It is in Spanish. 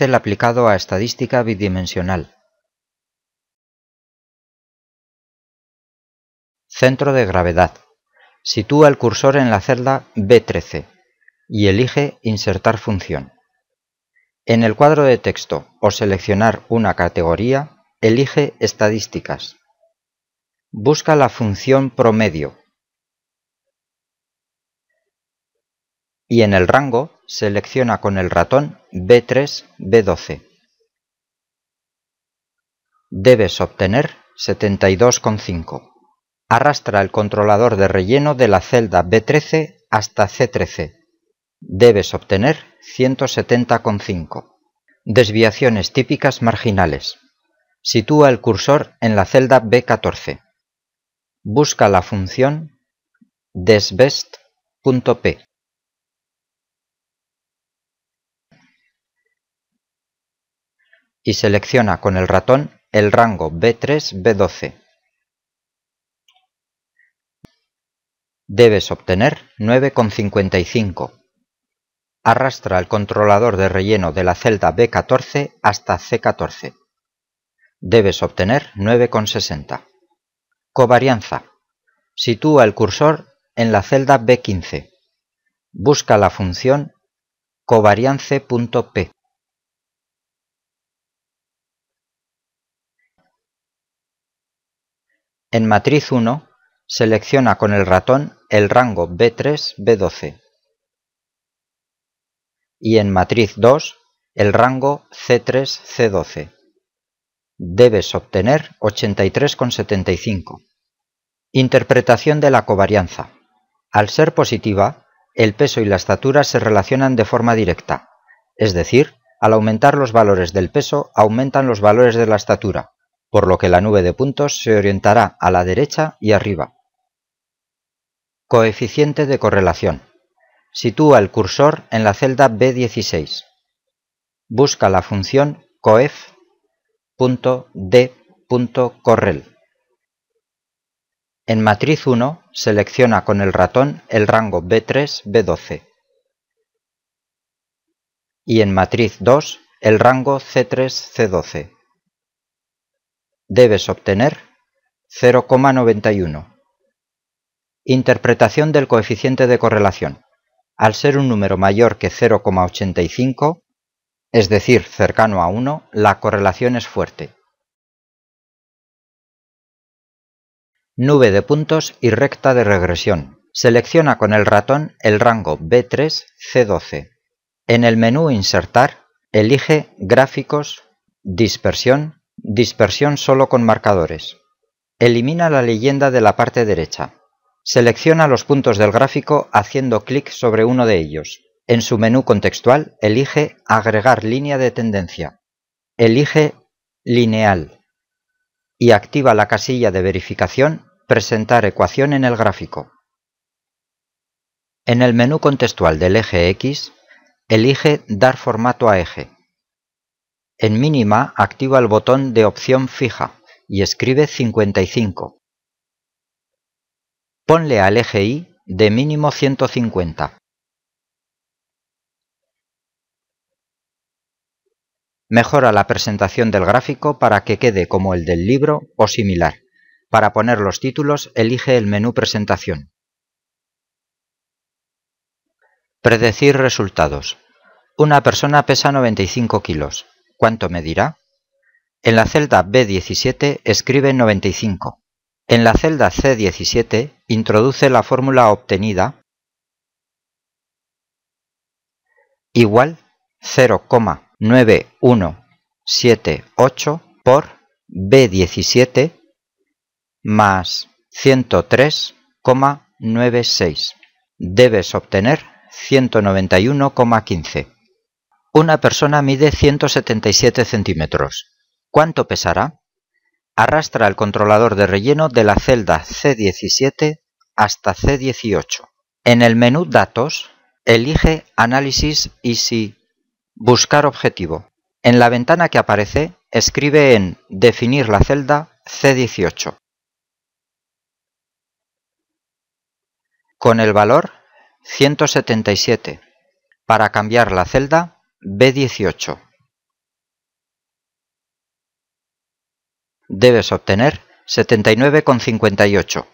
el aplicado a estadística bidimensional. Centro de gravedad. Sitúa el cursor en la celda B13 y elige Insertar función. En el cuadro de texto o seleccionar una categoría, elige Estadísticas. Busca la función promedio y en el rango selecciona con el ratón B3, B12. Debes obtener 72,5. Arrastra el controlador de relleno de la celda B13 hasta C13. Debes obtener 170,5. Desviaciones típicas marginales. Sitúa el cursor en la celda B14. Busca la función desbest.p y selecciona con el ratón el rango B3-B12. Debes obtener 9,55. Arrastra el controlador de relleno de la celda B14 hasta C14. Debes obtener 9,60. Covarianza. Sitúa el cursor en la celda B15. Busca la función covariance.p. En matriz 1, selecciona con el ratón el rango B3-B12 y en matriz 2 el rango C3-C12. Debes obtener 83,75. Interpretación de la covarianza. Al ser positiva, el peso y la estatura se relacionan de forma directa, es decir, al aumentar los valores del peso aumentan los valores de la estatura, por lo que la nube de puntos se orientará a la derecha y arriba. Coeficiente de correlación. Sitúa el cursor en la celda B16. Busca la función coef.d.correl. En matriz 1 selecciona con el ratón el rango B3-B12 y en matriz 2 el rango C3-C12 debes obtener 0,91. Interpretación del coeficiente de correlación. Al ser un número mayor que 0,85, es decir, cercano a 1, la correlación es fuerte. Nube de puntos y recta de regresión. Selecciona con el ratón el rango B3-C12. En el menú Insertar, elige Gráficos, Dispersión Dispersión solo con marcadores. Elimina la leyenda de la parte derecha. Selecciona los puntos del gráfico haciendo clic sobre uno de ellos. En su menú contextual elige Agregar línea de tendencia. Elige Lineal y activa la casilla de verificación Presentar ecuación en el gráfico. En el menú contextual del eje X, elige Dar formato a eje. En mínima activa el botón de opción fija y escribe 55. Ponle al eje Y de mínimo 150. Mejora la presentación del gráfico para que quede como el del libro o similar. Para poner los títulos, elige el menú Presentación. Predecir resultados. Una persona pesa 95 kilos. ¿Cuánto dirá? En la celda B17 escribe 95. En la celda C17 introduce la fórmula obtenida igual 0,9178 por B17 más 103,96. Debes obtener 191,15. Una persona mide 177 centímetros. ¿Cuánto pesará? Arrastra el controlador de relleno de la celda C17 hasta C18. En el menú Datos, elige Análisis y si Buscar objetivo. En la ventana que aparece, escribe en Definir la celda C18. Con el valor 177. Para cambiar la celda, B18. Debes obtener 79,58.